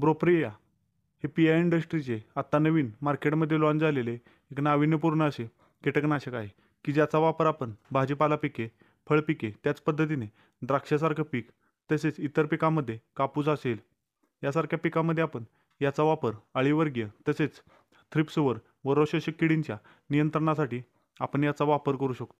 ब्रोप्रिया हे पिया इंडस्ट्रीचे आत्ता नवीन मार्केटमध्ये लॉन्च झालेले एक नाविन्यपूर्ण असे कीटकनाशक आहे की ज्याचा वापर आपण भाजीपाला पिके फळपिके त्याच पद्धतीने द्राक्षासारखं पीक तसेच इतर पिकामध्ये कापूस असेल यासारख्या पिकामध्ये आपण याचा वापर अळीवर्गीय तसेच थ्रिप्सवर व रोषशिक किडींच्या नियंत्रणासाठी आपण याचा वापर करू शकतो